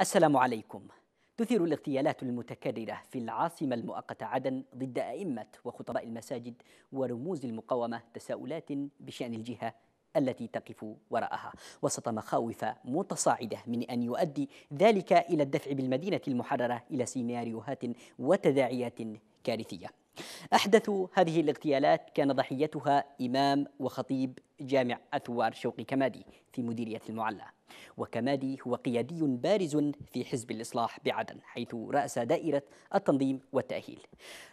السلام عليكم تثير الاغتيالات المتكررة في العاصمة المؤقتة عدن ضد أئمة وخطباء المساجد ورموز المقاومة تساؤلات بشأن الجهة التي تقف وراءها وسط مخاوف متصاعدة من أن يؤدي ذلك إلى الدفع بالمدينة المحررة إلى سيناريوهات وتداعيات كارثية أحدث هذه الاغتيالات كان ضحيتها إمام وخطيب جامع أثوار شوقي كمادي في مديرية المعلى وكمادي هو قيادي بارز في حزب الإصلاح بعدن حيث رأس دائرة التنظيم والتأهيل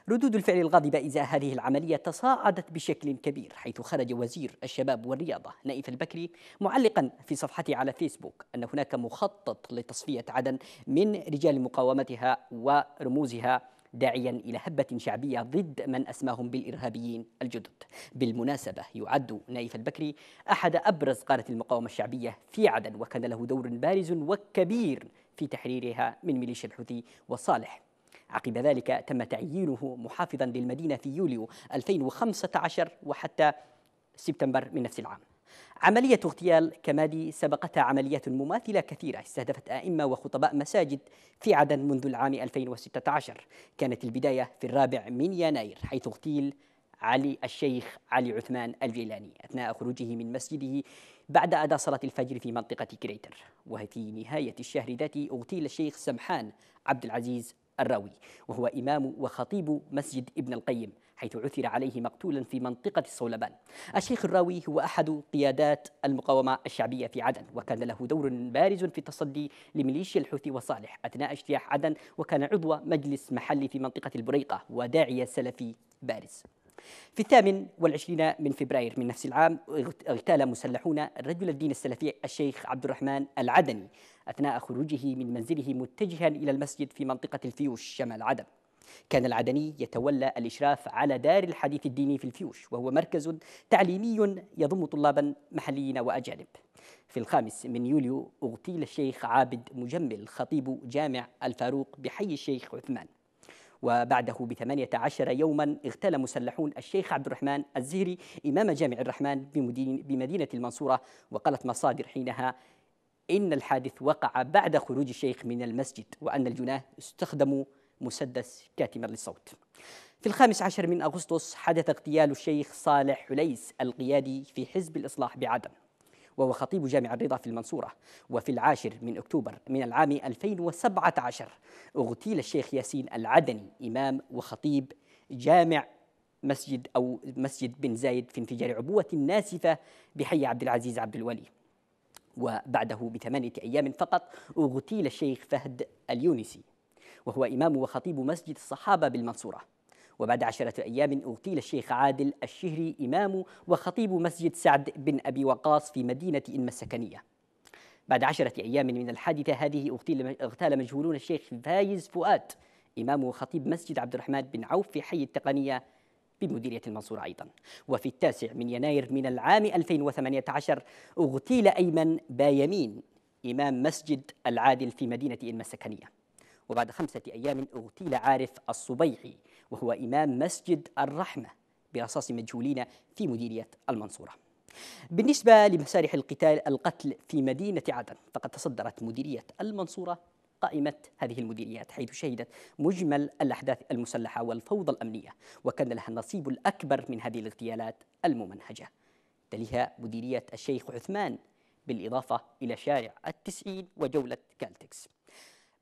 ردود الفعل الغاضبة إزاء هذه العملية تصاعدت بشكل كبير حيث خرج وزير الشباب والرياضة نائف البكري معلقا في صفحته على فيسبوك أن هناك مخطط لتصفية عدن من رجال مقاومتها ورموزها داعيا إلى هبة شعبية ضد من أسماهم بالإرهابيين الجدد بالمناسبة يعد نايف البكري أحد أبرز قادة المقاومة الشعبية في عدن وكان له دور بارز وكبير في تحريرها من ميليشيا الحوثي وصالح عقب ذلك تم تعيينه محافظا للمدينة في يوليو 2015 وحتى سبتمبر من نفس العام عملية اغتيال كمالي سبقتها عمليات مماثلة كثيرة استهدفت أئمة وخطباء مساجد في عدن منذ العام 2016 كانت البداية في الرابع من يناير حيث اغتيل علي الشيخ علي عثمان الجيلاني أثناء خروجه من مسجده بعد أداء صلاة الفجر في منطقة كريتر وفي نهاية الشهر ذاته اغتيل الشيخ سمحان عبد العزيز الراوي وهو إمام وخطيب مسجد ابن القيم حيث عثر عليه مقتولا في منطقة الصولبان الشيخ الراوي هو أحد قيادات المقاومة الشعبية في عدن وكان له دور بارز في التصدي لميليشيا الحوثي وصالح أثناء اجتياح عدن وكان عضو مجلس محلي في منطقة البريقة وداعية سلفي بارز في الثامن والعشرين من فبراير من نفس العام اغتال مسلحون رجل الدين السلفي الشيخ عبد الرحمن العدني أثناء خروجه من منزله متجها إلى المسجد في منطقة الفيوش شمال عدن كان العدني يتولى الإشراف على دار الحديث الديني في الفيوش وهو مركز تعليمي يضم طلابا محليين وأجانب في الخامس من يوليو اغتيل الشيخ عابد مجمل خطيب جامع الفاروق بحي الشيخ عثمان وبعده ب 18 يوما اغتال مسلحون الشيخ عبد الرحمن الزهري إمام جامع الرحمن بمدينة المنصورة وقالت مصادر حينها إن الحادث وقع بعد خروج الشيخ من المسجد وأن الجناه استخدموا مسدس كاتما للصوت في الخامس عشر من أغسطس حدث اغتيال الشيخ صالح حليس القيادي في حزب الإصلاح بعدن وهو خطيب جامع الرضا في المنصورة وفي العاشر من أكتوبر من العام 2017 اغتيل الشيخ ياسين العدني إمام وخطيب جامع مسجد أو مسجد بن زايد في انفجار عبوة ناسفة بحي عبد العزيز عبد الولي وبعده بثمانية أيام فقط اغتيل الشيخ فهد اليونسي وهو إمام وخطيب مسجد الصحابة بالمنصورة وبعد عشرة أيام اغتيل الشيخ عادل الشهري إمام وخطيب مسجد سعد بن أبي وقاص في مدينة إنما السكنية بعد عشرة أيام من الحادثة هذه اغتال مجهولون الشيخ فايز فؤاد إمام وخطيب مسجد عبد الرحمن بن عوف في حي التقنية بمديرية المنصورة أيضا وفي التاسع من يناير من العام 2018 اغتيل أيمن بايمين إمام مسجد العادل في مدينة إنما السكنية وبعد خمسة أيام اغتيل عارف الصبيحي وهو إمام مسجد الرحمة برصاص مجهولين في مديرية المنصورة بالنسبة لمسارح القتال القتل في مدينة عدن فقد تصدرت مديرية المنصورة قائمة هذه المديريات حيث شهدت مجمل الأحداث المسلحة والفوضى الأمنية وكان لها النصيب الأكبر من هذه الاغتيالات الممنهجة تليها مديرية الشيخ عثمان بالإضافة إلى شارع التسعين وجولة كالتكس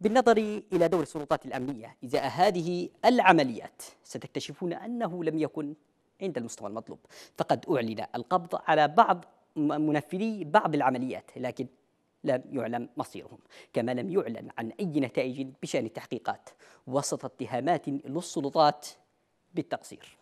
بالنظر إلى دور السلطات الأمنية إزاء هذه العمليات ستكتشفون أنه لم يكن عند المستوى المطلوب فقد أعلن القبض على بعض منفذي بعض العمليات لكن لم يعلم مصيرهم كما لم يعلن عن أي نتائج بشأن التحقيقات وسط اتهامات للسلطات بالتقصير